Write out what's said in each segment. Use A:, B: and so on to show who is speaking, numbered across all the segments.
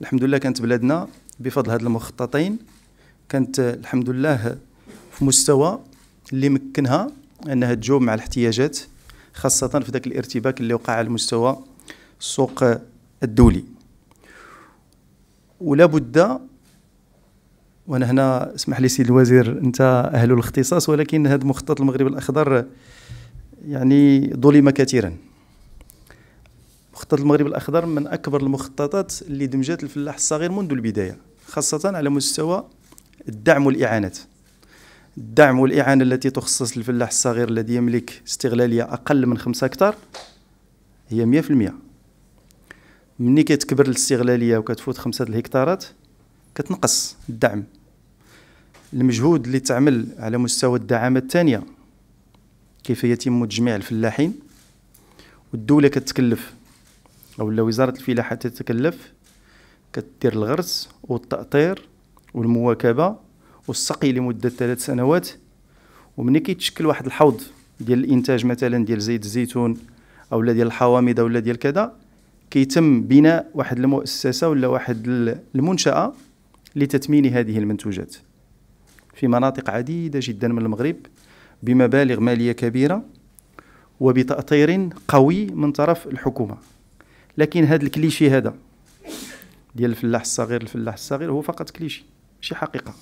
A: الحمد لله كانت بلادنا بفضل هاد المخططين كانت الحمد لله في مستوى اللي مكنها انها تجوب مع الاحتياجات خاصه في ذاك الارتباك اللي وقع على مستوى السوق الدولي ولا بد وانا هنا اسمح لي سيد الوزير انت اهل الاختصاص ولكن هذا مخطط المغرب الاخضر يعني ظلم كثيرا مخطط المغرب الاخضر من اكبر المخططات اللي دمجت الفلاح الصغير منذ البدايه خاصه على مستوى الدعم والاعانات الدعم والاعانه التي تخصص للفلاح الصغير الذي يملك استغلاليه اقل من 5 هكتار هي 100% ملي كتكبر الاستغلاليه وكتفوت خمسة الهكتارات كتنقص الدعم المجهود اللي تعمل على مستوى الدعامه الثانيه كيف يتم تجميع الفلاحين والدوله كتكلف او وزاره الفلاحه تتكلف كدير الغرس والتأطير والمواكبة والسقي لمدة ثلاث سنوات ومني كيتشكل واحد الحوض ديال الإنتاج مثلا ديال زيت الزيتون أو ديال الحوامض أو ديال كذا كيتم بناء واحد المؤسسة ولا واحد المنشأة لتثمين هذه المنتوجات في مناطق عديدة جدا من المغرب بمبالغ مالية كبيرة وبتأطير قوي من طرف الحكومة لكن هذا الكليشي هذا ديال الفلاح الصغير الفلاح الصغير هو فقط كليشي ماشي حقيقه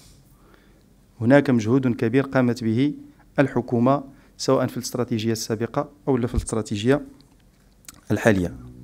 A: هناك مجهود كبير قامت به الحكومه سواء في الاستراتيجيه السابقه او في الاستراتيجيه الحاليه